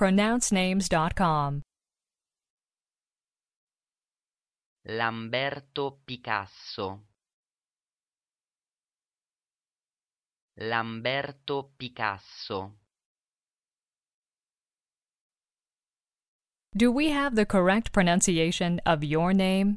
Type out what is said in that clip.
pronouncenames.com. Lamberto Picasso Lamberto Picasso Do we have the correct pronunciation of your name?